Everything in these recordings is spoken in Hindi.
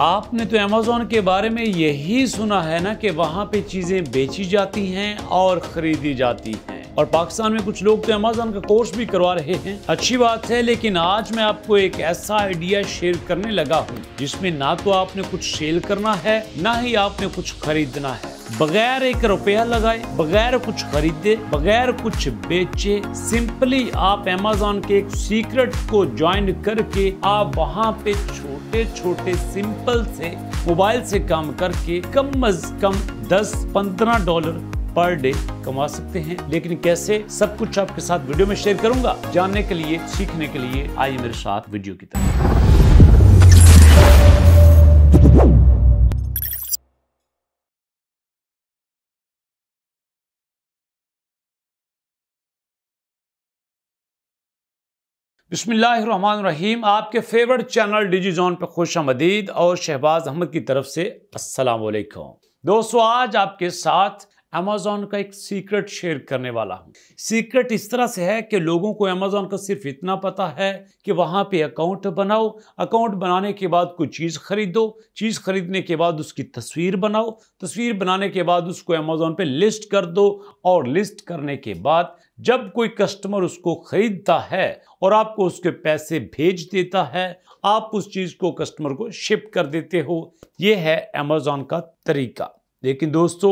आपने तो अमेज़ोन के बारे में यही सुना है ना कि वहाँ पे चीज़ें बेची जाती हैं और ख़रीदी जाती हैं और पाकिस्तान में कुछ लोग तो अमेज़ोन का कोर्स भी करवा रहे हैं अच्छी बात है लेकिन आज मैं आपको एक ऐसा आइडिया शेयर करने लगा हूँ जिसमें ना तो आपने कुछ सेल करना है ना ही आपने कुछ खरीदना है बगैर एक रुपया लगाए बगैर कुछ खरीदे बगैर कुछ बेचे सिंपली आप अमेजोन के एक सीक्रेट को ज्वाइन करके आप वहाँ पे छोड़ छोटे छोटे सिंपल से मोबाइल से काम करके कम अज कम 10-15 डॉलर पर डे कमा सकते हैं लेकिन कैसे सब कुछ आपके साथ वीडियो में शेयर करूंगा जानने के लिए सीखने के लिए आइए मेरे साथ वीडियो की तरफ बिसमीम आपके फेवरेट चैनल डिजी जोन पर खुश आमदीद और शहबाज अहमद की तरफ से अस्सलाम दोस्तों आज आपके साथ अमेजोन का एक सीक्रेट शेयर करने वाला हूँ सीक्रेट इस तरह से है कि लोगों को अमेजोन का सिर्फ इतना पता है कि वहाँ पे अकाउंट बनाओ अकाउंट बनाने के बाद कोई चीज़ खरीदो चीज़ खरीदने के बाद उसकी तस्वीर बनाओ तस्वीर बनाने के बाद उसको अमेजोन पे लिस्ट कर दो और लिस्ट करने के बाद जब कोई कस्टमर उसको खरीदता है और आपको उसके पैसे भेज देता है आप उस चीज़ को कस्टमर को शिप कर देते हो ये है अमेजोन का तरीका लेकिन दोस्तों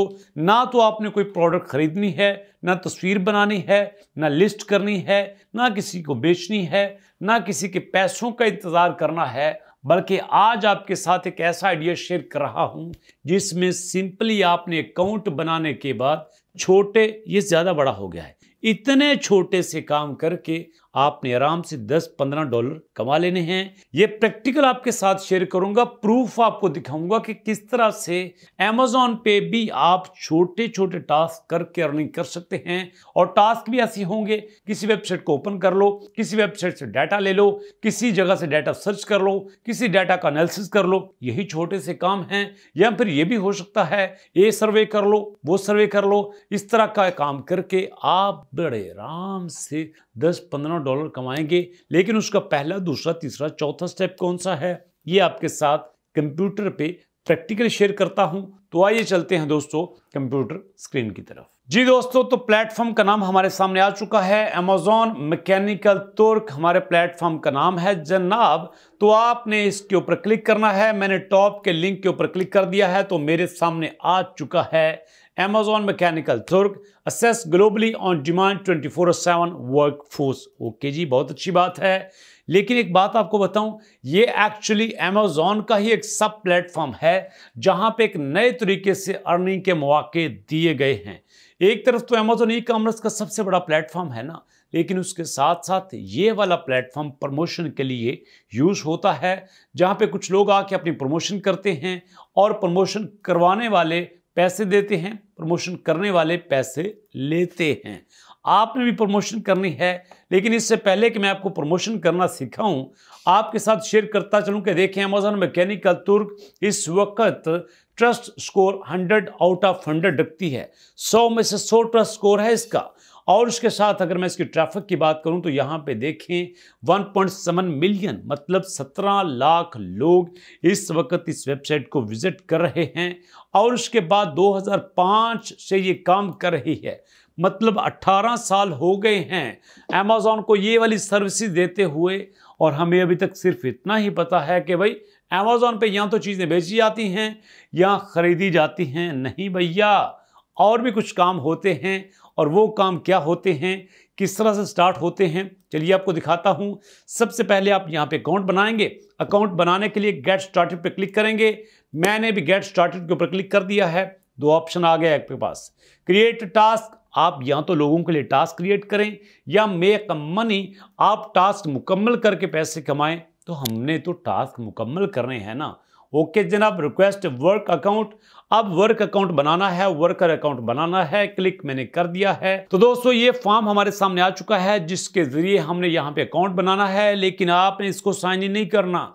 ना तो आपने कोई प्रोडक्ट खरीदनी है ना तस्वीर बनानी है ना लिस्ट करनी है ना किसी को बेचनी है ना किसी के पैसों का इंतज़ार करना है बल्कि आज आपके साथ एक ऐसा आइडिया शेयर कर रहा हूं जिसमें सिंपली आपने अकाउंट बनाने के बाद छोटे ये ज़्यादा बड़ा हो गया है इतने छोटे से काम करके आपने आराम से 10-15 डॉलर कमा लेने हैं ये प्रैक्टिकल आपके साथ शेयर करूंगा प्रूफ आपको दिखाऊंगा कि किस तरह से अमेजोन पे भी आप छोटे छोटे टास्क करके अर्निंग कर सकते हैं और टास्क भी ऐसे होंगे किसी वेबसाइट को ओपन कर लो किसी वेबसाइट से डाटा ले लो किसी जगह से डाटा सर्च कर लो किसी डाटा का एनालिसिस कर लो यही छोटे से काम है या फिर ये भी हो सकता है ये सर्वे कर लो वो सर्वे कर लो इस तरह का काम करके आप बड़े आराम से दस पंद्रह डॉलर कमाएंगे लेकिन उसका पहला दूसरा तीसरा चौथा स्टेप कौन सा है ये आपके साथ कंप्यूटर पे प्रैक्टिकल शेयर करता हूं तो आइए चलते हैं दोस्तों कंप्यूटर स्क्रीन की तरफ जी दोस्तों तो प्लेटफॉर्म का नाम हमारे सामने आ चुका है अमेजोन मैकेनिकल तुर्क हमारे प्लेटफॉर्म का नाम है जनाब तो आपने इसके ऊपर क्लिक करना है मैंने टॉप के लिंक के ऊपर क्लिक कर दिया है तो मेरे सामने आ चुका है Amazon Mechanical Turk access globally on demand twenty four seven work force okay जी बहुत अच्छी बात है लेकिन एक बात आपको बताऊं ये एक्चुअली अमेजोन का ही एक सब प्लेटफॉर्म है जहां पे एक नए तरीके से अर्निंग के मौके दिए गए हैं एक तरफ तो अमेजोन ई कॉमर्स का सबसे बड़ा प्लेटफॉर्म है ना लेकिन उसके साथ साथ ये वाला प्लेटफॉर्म प्रमोशन के लिए यूज़ होता है जहाँ पे कुछ लोग आके अपनी प्रमोशन करते हैं और प्रमोशन करवाने वाले पैसे देते हैं प्रमोशन करने वाले पैसे लेते हैं आपने भी प्रमोशन करनी है लेकिन इससे पहले कि मैं आपको प्रमोशन करना सिखाऊं आपके साथ शेयर करता चलूं कि देखें अमेजोन मैकेनिकल तुर्क इस वक्त ट्रस्ट स्कोर 100 आउट ऑफ 100 रखती है 100 में से 100 ट्रस्ट स्कोर है इसका और उसके साथ अगर मैं इसकी ट्रैफिक की बात करूं तो यहाँ पे देखें 1.7 मिलियन मतलब 17 लाख लोग इस वक्त इस वेबसाइट को विजिट कर रहे हैं और उसके बाद 2005 से ये काम कर रही है मतलब 18 साल हो गए हैं अमेजोन को ये वाली सर्विसेज देते हुए और हमें अभी तक सिर्फ इतना ही पता है कि भाई अमेजोन पे या तो चीज़ें बेची जाती हैं या ख़रीदी जाती हैं नहीं भैया और भी कुछ काम होते हैं और वो काम क्या होते हैं किस तरह से स्टार्ट होते हैं चलिए आपको दिखाता हूँ सबसे पहले आप यहाँ पे अकाउंट बनाएंगे अकाउंट बनाने के लिए गेट स्टार्टेड पे क्लिक करेंगे मैंने भी गेट स्टार्टेड के ऊपर क्लिक कर दिया है दो ऑप्शन आ गया एक आपके पास क्रिएट टास्क आप या तो लोगों के लिए टास्क क्रिएट करें या मेक मनी आप टास्क मुकम्मल करके पैसे कमाएं तो हमने तो टास्क मुकम्मल करने हैं ना ओके जनाब रिक्वेस्ट वर्क अकाउंट अब वर्क अकाउंट बनाना है वर्कर अकाउंट बनाना है क्लिक मैंने कर दिया है तो दोस्तों ये फॉर्म हमारे सामने आ चुका है जिसके जरिए हमने यहाँ पे अकाउंट बनाना है लेकिन आपने इसको साइन इन नहीं करना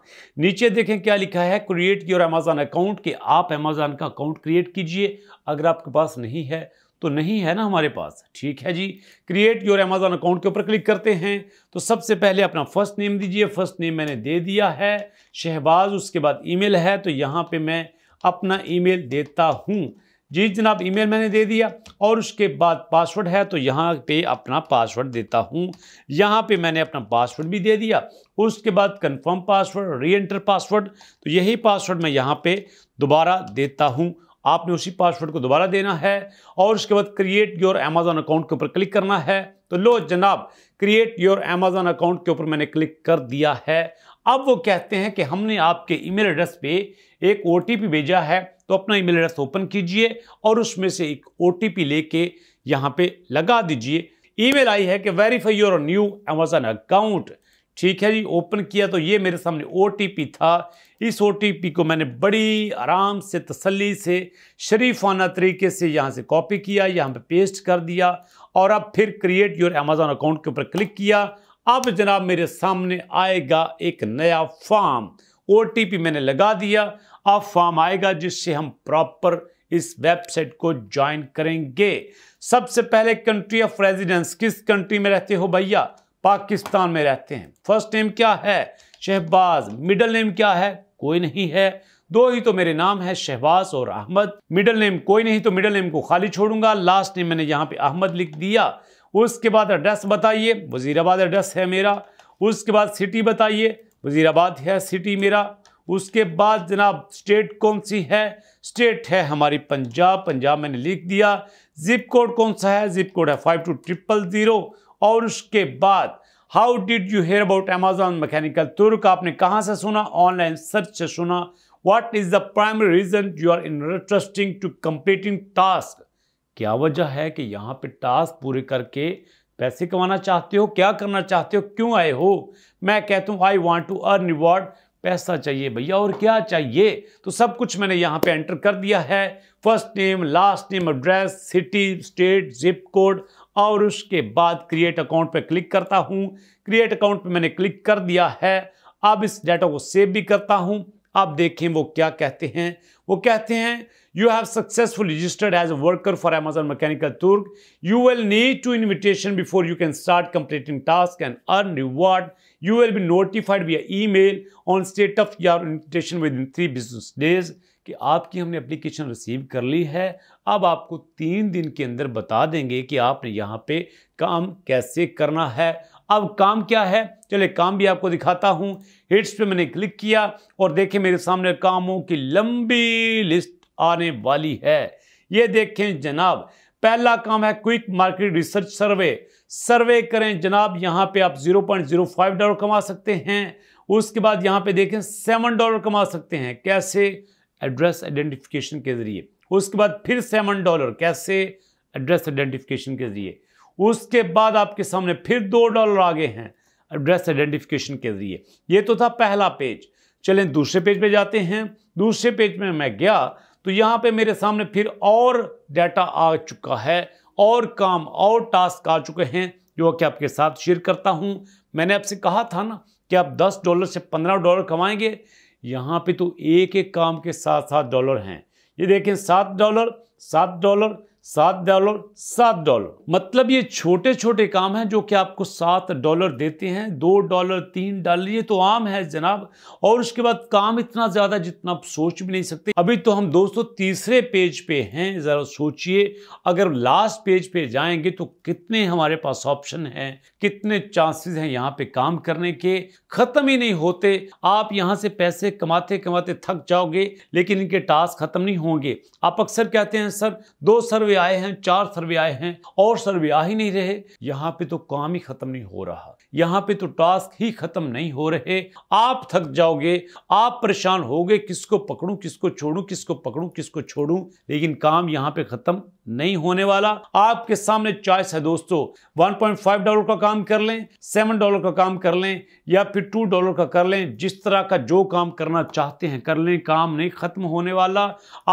नीचे देखें क्या लिखा है क्रिएट योर अमेजोन अकाउंट कि आप अमेजोन का अकाउंट क्रिएट कीजिए अगर आपके पास नहीं है तो नहीं है ना हमारे पास ठीक है जी क्रिएट योर अमेजोन अकाउंट के ऊपर क्लिक करते हैं तो सबसे पहले अपना फर्स्ट नेम दीजिए फर्स्ट नेम मैंने दे दिया है शहबाज उसके बाद ईमेल है तो यहाँ पे मैं अपना ईमेल देता हूँ जी जनाब ईमेल मैंने दे दिया और उसके बाद पासवर्ड है तो यहाँ पे अपना पासवर्ड देता हूँ यहाँ पे मैंने अपना पासवर्ड भी दे दिया उसके बाद confirm password re enter password तो यही पासवर्ड मैं यहाँ पे दोबारा देता हूँ आपने उसी पासवर्ड को दोबारा देना है और उसके बाद क्रिएट योर अमेजोन अकाउंट के ऊपर क्लिक करना है तो लो जनाब क्रिएट योर अमेजोन अकाउंट के ऊपर मैंने क्लिक कर दिया है अब वो कहते हैं कि हमने आपके ईमेल एड्रेस पे एक ओ भेजा है तो अपना ईमेल एड्रेस ओपन कीजिए और उसमें से एक ओ लेके यहाँ पे लगा दीजिए ईमेल आई है कि verify your new Amazon account ठीक है जी ओपन किया तो ये मेरे सामने ओ था इस ओ को मैंने बड़ी आराम से तसल्ली से शरीफाना तरीके से यहाँ से कॉपी किया यहाँ पे पेस्ट कर दिया और अब फिर क्रिएट योर अमेजोन अकाउंट के ऊपर क्लिक किया अब जनाब मेरे सामने आएगा एक नया फॉर्म ओ मैंने लगा दिया अब फॉर्म आएगा जिससे हम प्रॉपर इस वेबसाइट को ज्वाइन करेंगे सबसे पहले कंट्री ऑफ रेजिडेंस किस कंट्री में रहते हो भैया पाकिस्तान में रहते हैं फर्स्ट नेम क्या है शहबाज मिडल नेम क्या है कोई नहीं है दो ही तो मेरे नाम है शहबाज और अहमद मिडल नेम कोई नहीं तो मिडल नेम को खाली छोड़ूंगा लास्ट नेम मैंने यहाँ पे अहमद लिख दिया उसके बाद एड्रेस बताइए वजीराबाद एड्रेस है मेरा उसके बाद सिटी बताइए वजीराबाद है सिटी मेरा उसके बाद जनाब स्टेट कौन सी है स्टेट है हमारी पंजाब पंजाब मैंने लिख दिया जिप कोड कौन सा है जिप कोड है फाइव टू ट्रिपल ज़ीरो और उसके बाद how did you hear about Amazon Mechanical Turk आपने कहाँ से सुना ऑनलाइन सर्च से सुना what is the primary reason you are interesting to completing task क्या वजह है कि यहाँ पे टास्क पूरे करके पैसे कमाना चाहते हो क्या करना चाहते हो क्यों आए हो मैं कहता हूँ I want to earn reward पैसा चाहिए भैया और क्या चाहिए तो सब कुछ मैंने यहाँ पे एंटर कर दिया है first name last name address city state zip code और उसके बाद क्रिएट अकाउंट पर क्लिक करता हूँ क्रिएट अकाउंट पर मैंने क्लिक कर दिया है अब इस डाटा को सेव भी करता हूँ आप देखें वो क्या कहते हैं वो कहते हैं you have successful registered as a worker for Amazon Mechanical Turk you will need to invitation before you can start completing task and earn reward you will be notified by e mail on state of your invitation within three business days कि आपकी हमने एप्लीकेशन रिसीव कर ली है अब आपको तीन दिन के अंदर बता देंगे कि आपने यहाँ पे काम कैसे करना है अब काम क्या है चलिए काम भी आपको दिखाता हूँ हिट्स पे मैंने क्लिक किया और देखें मेरे सामने कामों की लंबी लिस्ट आने वाली है ये देखें जनाब पहला काम है quick market research survey survey करें जनाब यहाँ पे आप 0.05 डॉलर कमा सकते हैं उसके बाद यहाँ पे देखें सेवन डॉलर कमा सकते हैं कैसे एड्रेस आइडेंटिफिकेशन के जरिए उसके बाद फिर सेवन डॉलर कैसे एड्रेस आइडेंटिफिकेशन के जरिए उसके बाद आपके सामने फिर दो डॉलर आगे हैं एड्रेस आइडेंटिफिकेशन के जरिए ये तो था पहला पेज चलें दूसरे पेज पे जाते हैं दूसरे पेज में मैं गया तो यहाँ पे मेरे सामने फिर और डाटा आ चुका है और काम और टास्क आ चुके हैं जो कि आपके साथ शेयर करता हूँ मैंने आपसे कहा था ना कि आप 10 डॉलर से 15 डॉलर कमाएंगे यहाँ पे तो एक एक काम के साथ सात डॉलर हैं ये देखें सात डॉलर सात डॉलर सात डॉलर सात डॉलर मतलब ये छोटे छोटे काम हैं जो कि आपको सात डॉलर देते हैं दो डॉलर तीन डॉलर ये तो आम है जनाब और उसके बाद काम इतना ज़्यादा जितना आप सोच भी नहीं सकते अभी तो हम दोस्तों तीसरे पेज पे हैं ज़रा सोचिए अगर लास्ट पेज पे जाएंगे तो कितने हमारे पास ऑप्शन हैं कितने चांसेस हैं यहाँ पे काम करने के ख़त्म ही नहीं होते आप यहाँ से पैसे कमाते कमाते थक जाओगे लेकिन इनके टास्क ख़त्म नहीं होंगे आप अक्सर कहते हैं सर दो सर्वे आए हैं चार सर्वे आए हैं और सर्वे आ ही नहीं रहे यहाँ पे तो काम ही खत्म नहीं हो रहा यहाँ पे तो टास्क ही खत्म नहीं हो रहे आप थक जाओगे आप परेशान होगे किसको पकड़ूं किसको छोड़ूं किसको पकड़ूं किसको छोड़ूं लेकिन काम यहाँ पे खत्म नहीं होने वाला आपके सामने चॉइस है दोस्तों 1.5 डॉलर का काम कर लें 7 डॉलर का काम कर लें या फिर 2 डॉलर का कर लें जिस तरह का जो काम करना चाहते हैं कर लें काम नहीं खत्म होने वाला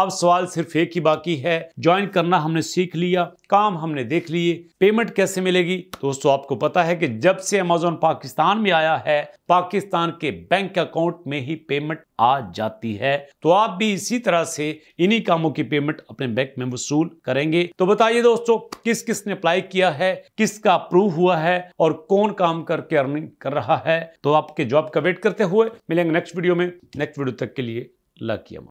अब सवाल सिर्फ एक ही बाकी है ज्वाइन करना हमने सीख लिया काम हमने देख लिए पेमेंट कैसे मिलेगी दोस्तों आपको पता है कि जब से अमेजोन पाकिस्तान में आया है पाकिस्तान के बैंक अकाउंट में ही पेमेंट आ जाती है तो आप भी इसी तरह से इन्हीं कामों की पेमेंट अपने बैंक में वसूल करेंगे तो बताइए दोस्तों किस किस ने अप्लाई किया है किसका अप्रूव हुआ है और कौन काम करके अर्निंग कर रहा है तो आपके जॉब का वेट करते हुए मिलेंगे नेक्स्ट वीडियो में नेक्स्ट वीडियो तक के लिए लकी